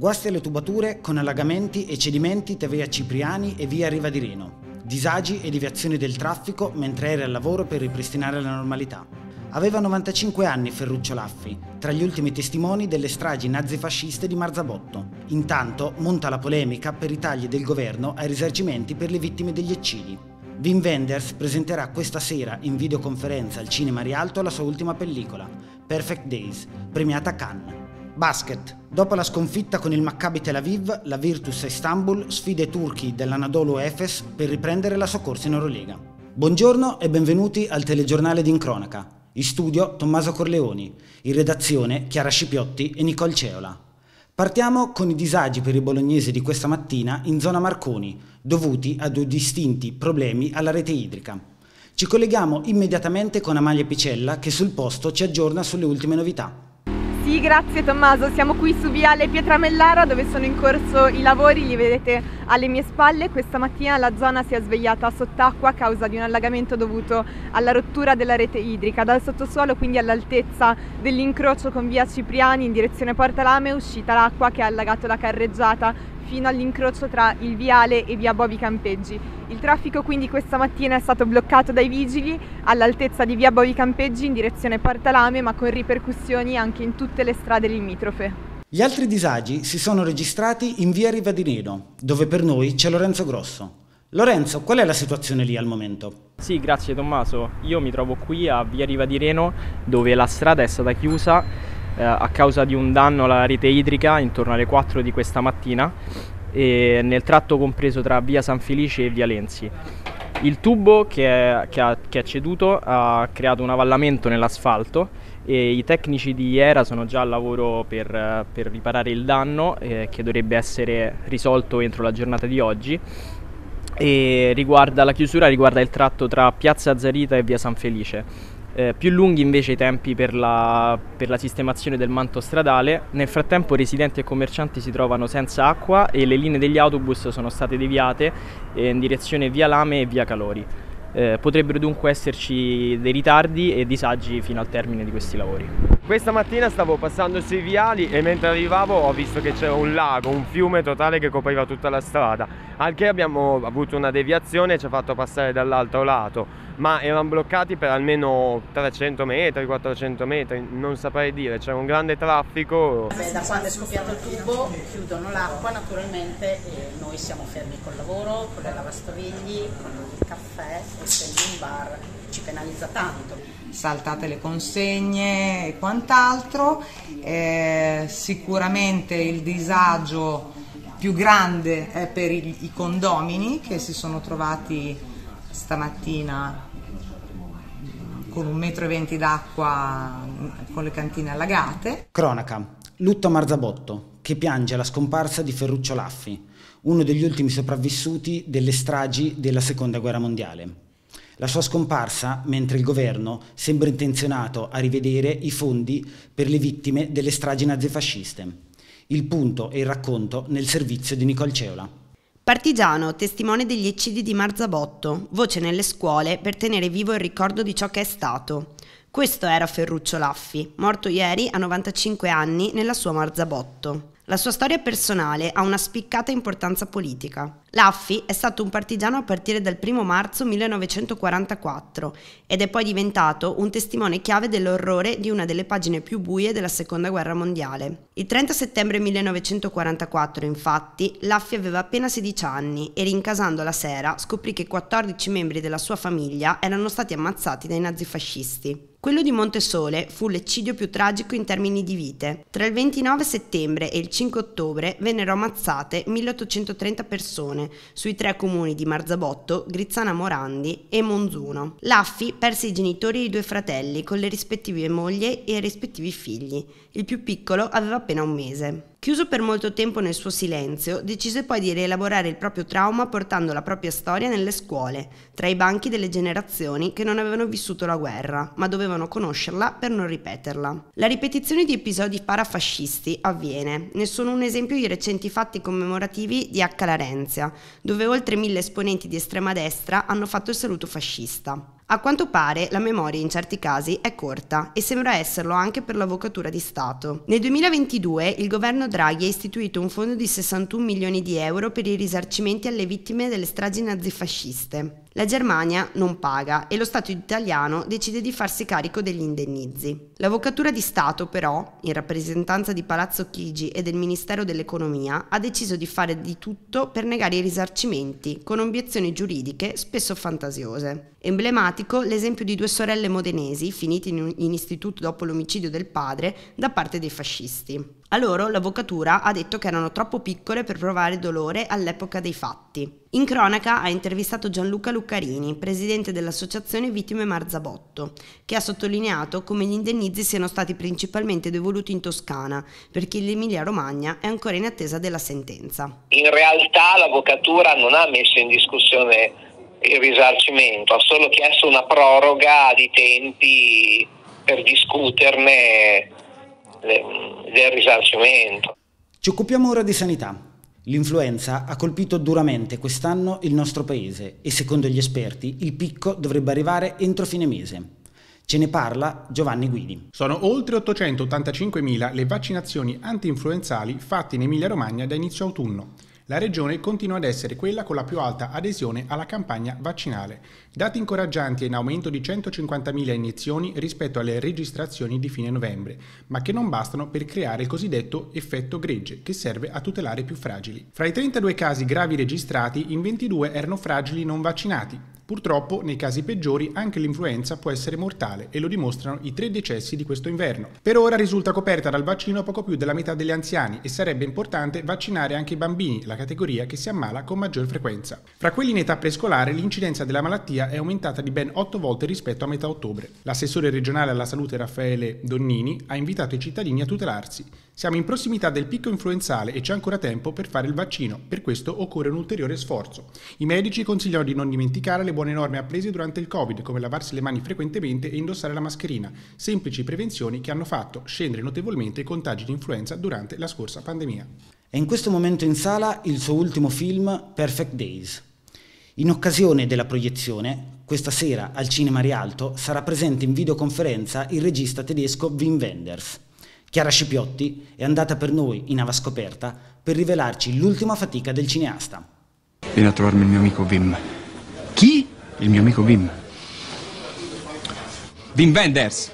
Guasti alle tubature con allagamenti e cedimenti tra via Cipriani e via Riva di Reno. Disagi e deviazioni del traffico mentre era al lavoro per ripristinare la normalità. Aveva 95 anni Ferruccio Laffi, tra gli ultimi testimoni delle stragi nazifasciste di Marzabotto. Intanto monta la polemica per i tagli del governo ai risarcimenti per le vittime degli eccidi. Wim Wenders presenterà questa sera in videoconferenza al Cinema Rialto la sua ultima pellicola, Perfect Days, premiata a Cannes. Basket. Dopo la sconfitta con il Maccabi Tel Aviv, la Virtus Istanbul sfida i turchi dell'Anadolu Efes per riprendere la sua corsa in Eurolega. Buongiorno e benvenuti al telegiornale di Incronaca. In studio Tommaso Corleoni, in redazione Chiara Scipiotti e Nicole Ceola. Partiamo con i disagi per i bolognesi di questa mattina in zona Marconi, dovuti a due distinti problemi alla rete idrica. Ci colleghiamo immediatamente con Amalia Picella che sul posto ci aggiorna sulle ultime novità. Sì, grazie Tommaso, siamo qui su Viale Pietramellara dove sono in corso i lavori, li vedete alle mie spalle. Questa mattina la zona si è svegliata sott'acqua a causa di un allagamento dovuto alla rottura della rete idrica. Dal sottosuolo, quindi all'altezza dell'incrocio con via Cipriani in direzione Porta Lame, è uscita l'acqua che ha allagato la carreggiata fino all'incrocio tra il Viale e via Bovi Campeggi il traffico quindi questa mattina è stato bloccato dai vigili all'altezza di via Bovi Campeggi in direzione Portalame ma con ripercussioni anche in tutte le strade limitrofe. Gli altri disagi si sono registrati in via Riva di Rivadineno, dove per noi c'è Lorenzo Grosso. Lorenzo, qual è la situazione lì al momento? Sì, grazie Tommaso. Io mi trovo qui a Via Riva di Reno dove la strada è stata chiusa eh, a causa di un danno alla rete idrica intorno alle 4 di questa mattina nel tratto compreso tra via San Felice e via Lenzi. Il tubo che, è, che, ha, che, è, ceduto ha creato un avallamento nell'asfalto e i tecnici di IERA sono già al lavoro per, per riparare il danno eh, che dovrebbe essere risolto entro la giornata di oggi e riguarda la chiusura riguarda il tratto tra Piazza Azzarita e Via San Felice eh, più lunghi invece i tempi per la, per la, sistemazione del manto stradale. Nel frattempo residenti e commercianti si trovano senza acqua e le linee degli autobus sono state deviate eh, in direzione via Lame e via Calori. Eh, potrebbero dunque esserci dei ritardi e disagi fino al termine di questi lavori. Questa mattina stavo passando sui viali e mentre arrivavo ho visto che c'era un lago, un fiume totale che copriva tutta la strada, al che abbiamo avuto una deviazione e ci ha fatto passare dall'altro lato, ma erano bloccati per almeno 300 metri, 400 metri, non saprei dire, c'era un grande traffico. Beh, da quando è scoppiato il tubo chiudono l'acqua naturalmente e noi siamo fermi col lavoro, con le lavastoviglie, con il caffè, essendo un bar, ci penalizza tanto saltate le consegne e quant'altro, eh, sicuramente il disagio più grande è per i, i condomini che si sono trovati stamattina con un metro e venti d'acqua con le cantine allagate. Cronaca. Lutto a Marzabotto, che piange la scomparsa di Ferruccio Laffi, uno degli ultimi sopravvissuti delle stragi della Seconda Guerra Mondiale. La sua scomparsa, mentre il governo sembra intenzionato a rivedere i fondi per le vittime delle stragi nazifasciste. Il punto e il racconto nel servizio di Nicole Ceola. Partigiano, testimone degli eccidi di Marzabotto, voce nelle scuole per tenere vivo il ricordo di ciò che è stato. Questo era Ferruccio Laffi, morto ieri a 95 anni nella sua Marzabotto. La sua storia personale ha una spiccata importanza politica. Laffi è stato un partigiano a partire dal 1 marzo 1944 ed è poi diventato un testimone chiave dell'orrore di una delle pagine più buie della Seconda Guerra Mondiale. Il 30 settembre 1944, infatti, Laffi aveva appena 16 anni e rincasando la sera scoprì che 14 membri della sua famiglia erano stati ammazzati dai nazifascisti. Quello di Montesole fu l'eccidio più tragico in termini di vite. Tra il 29 settembre e il 5 ottobre vennero ammazzate 1830 persone sui tre comuni di Marzabotto, Grizzana Morandi e Monzuno. Laffi perse i genitori e i due fratelli con le rispettive mogli e i rispettivi figli. Il più piccolo aveva appena un mese. Chiuso per molto tempo nel suo silenzio, decise poi di rielaborare il proprio trauma portando la propria storia nelle scuole, tra i banchi delle generazioni che non avevano vissuto la guerra, ma dovevano conoscerla per non ripeterla. La ripetizione di episodi parafascisti avviene, ne sono un esempio i recenti fatti commemorativi di H. Larenzia, dove oltre mille esponenti di estrema destra hanno fatto il saluto fascista. A quanto pare la memoria in certi casi è corta e sembra esserlo anche per l'avvocatura di Stato. Nel 2022 il governo Draghi ha istituito un fondo di 61 milioni di euro per i risarcimenti alle vittime delle stragi nazifasciste. La Germania non paga e lo Stato italiano decide di farsi carico degli indennizi. L'Avvocatura di Stato però, in rappresentanza di Palazzo Chigi e del Ministero dell'Economia, ha deciso di fare di tutto per negare i risarcimenti, con obiezioni giuridiche spesso fantasiose. Emblematico l'esempio di due sorelle modenesi finite in, un, in istituto dopo l'omicidio del padre da parte dei fascisti. A loro l'avvocatura ha detto che erano troppo piccole per provare dolore all'epoca dei fatti. In cronaca ha intervistato Gianluca Luccarini, presidente dell'associazione Vittime Marzabotto, che ha sottolineato come gli indennizi siano stati principalmente devoluti in Toscana, perché l'Emilia-Romagna è ancora in attesa della sentenza. In realtà l'avvocatura non ha messo in discussione il risarcimento, ha solo chiesto una proroga di tempi per discuterne del risarcimento. Ci occupiamo ora di sanità. L'influenza ha colpito duramente quest'anno il nostro paese e secondo gli esperti il picco dovrebbe arrivare entro fine mese. Ce ne parla Giovanni Guidi. Sono oltre 885.000 le vaccinazioni anti-influenzali fatte in Emilia-Romagna da inizio autunno. La regione continua ad essere quella con la più alta adesione alla campagna vaccinale. Dati incoraggianti e in aumento di 150.000 iniezioni rispetto alle registrazioni di fine novembre, ma che non bastano per creare il cosiddetto effetto gregge, che serve a tutelare i più fragili. Fra i 32 casi gravi registrati, in 22 erano fragili non vaccinati, Purtroppo, nei casi peggiori, anche l'influenza può essere mortale e lo dimostrano i tre decessi di questo inverno. Per ora risulta coperta dal vaccino poco più della metà degli anziani e sarebbe importante vaccinare anche i bambini, la categoria che si ammala con maggior frequenza. Fra quelli in età prescolare, l'incidenza della malattia è aumentata di ben 8 volte rispetto a metà ottobre. L'assessore regionale alla salute Raffaele Donnini ha invitato i cittadini a tutelarsi siamo in prossimità del picco influenzale e c'è ancora tempo per fare il vaccino, per questo occorre un ulteriore sforzo. I medici consigliano di non dimenticare le buone norme apprese durante il Covid, come lavarsi le mani frequentemente e indossare la mascherina, semplici prevenzioni che hanno fatto scendere notevolmente i contagi di influenza durante la scorsa pandemia. È in questo momento in sala il suo ultimo film Perfect Days. In occasione della proiezione, questa sera al Cinema Rialto sarà presente in videoconferenza il regista tedesco Wim Wenders. Chiara Scipiotti è andata per noi in Ava Scoperta per rivelarci l'ultima fatica del cineasta. Vieni a trovarmi il mio amico Wim. Chi? Il mio amico Wim. Wim Wenders.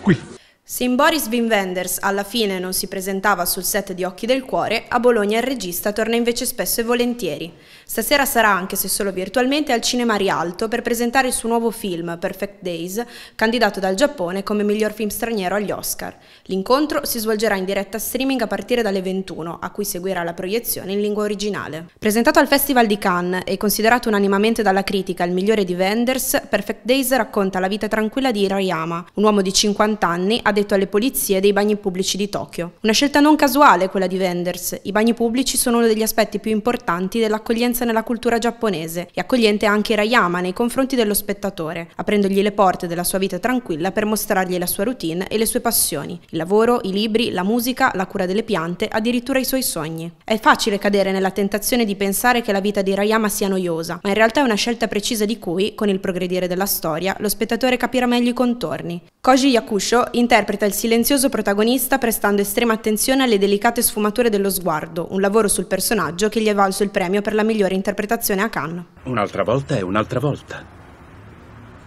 Qui. Se in Boris Wim Wenders alla fine non si presentava sul set di Occhi del Cuore, a Bologna il regista torna invece spesso e volentieri. Stasera sarà, anche se solo virtualmente, al Cinema Rialto per presentare il suo nuovo film, Perfect Days, candidato dal Giappone come miglior film straniero agli Oscar. L'incontro si svolgerà in diretta streaming a partire dalle 21, a cui seguirà la proiezione in lingua originale. Presentato al Festival di Cannes e considerato unanimamente dalla critica il migliore di Wenders, Perfect Days racconta la vita tranquilla di Hirayama, un uomo di 50 anni ad detto alle polizie dei bagni pubblici di Tokyo. Una scelta non casuale quella di Wenders, i bagni pubblici sono uno degli aspetti più importanti dell'accoglienza nella cultura giapponese e accogliente anche Rayama nei confronti dello spettatore, aprendogli le porte della sua vita tranquilla per mostrargli la sua routine e le sue passioni, il lavoro, i libri, la musica, la cura delle piante, addirittura i suoi sogni. È facile cadere nella tentazione di pensare che la vita di Rayama sia noiosa, ma in realtà è una scelta precisa di cui, con il progredire della storia, lo spettatore capirà meglio i contorni. Koji Yakusho interpreta il silenzioso protagonista prestando estrema attenzione alle delicate sfumature dello sguardo, un lavoro sul personaggio che gli è valso il premio per la migliore interpretazione a Cannes. Un'altra volta è un'altra volta.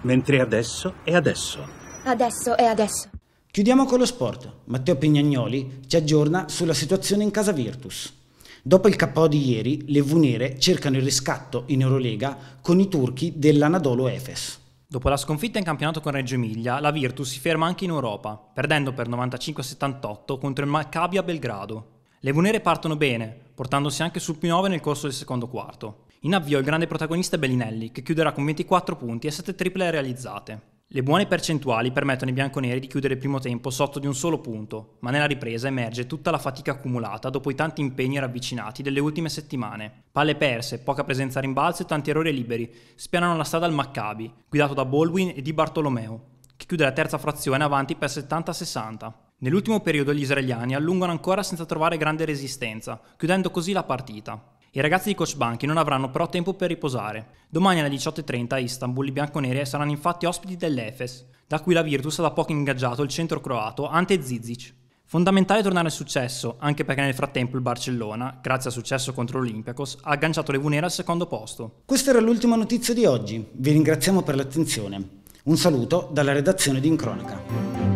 Mentre adesso è adesso. Adesso è adesso. Chiudiamo con lo sport. Matteo Pignagnoli ci aggiorna sulla situazione in casa Virtus. Dopo il KO di ieri, le Vunere cercano il riscatto in Eurolega con i turchi dell'Anadolo Efes. Dopo la sconfitta in campionato con Reggio Emilia, la Virtus si ferma anche in Europa, perdendo per 95-78 contro il Maccabi a Belgrado. Le Vunere partono bene, portandosi anche sul P9 nel corso del secondo quarto. In avvio il grande protagonista è Bellinelli, che chiuderà con 24 punti e 7 triple realizzate. Le buone percentuali permettono ai bianconeri di chiudere il primo tempo sotto di un solo punto, ma nella ripresa emerge tutta la fatica accumulata dopo i tanti impegni ravvicinati delle ultime settimane. Palle perse, poca presenza a rimbalzo e tanti errori liberi spianano la strada al Maccabi, guidato da Baldwin e Di Bartolomeo, che chiude la terza frazione avanti per 70-60. Nell'ultimo periodo gli israeliani allungano ancora senza trovare grande resistenza, chiudendo così la partita. I ragazzi di Coach Banchi non avranno però tempo per riposare. Domani alle 18.30 a Istanbul i bianconeri saranno infatti ospiti dell'Efes, da cui la Virtus ha da poco ingaggiato il centro croato Ante Zizic. Fondamentale tornare al successo, anche perché nel frattempo il Barcellona, grazie al successo contro l'Olympiakos, ha agganciato le Vunere al secondo posto. Questa era l'ultima notizia di oggi. Vi ringraziamo per l'attenzione. Un saluto dalla redazione di Incronaca.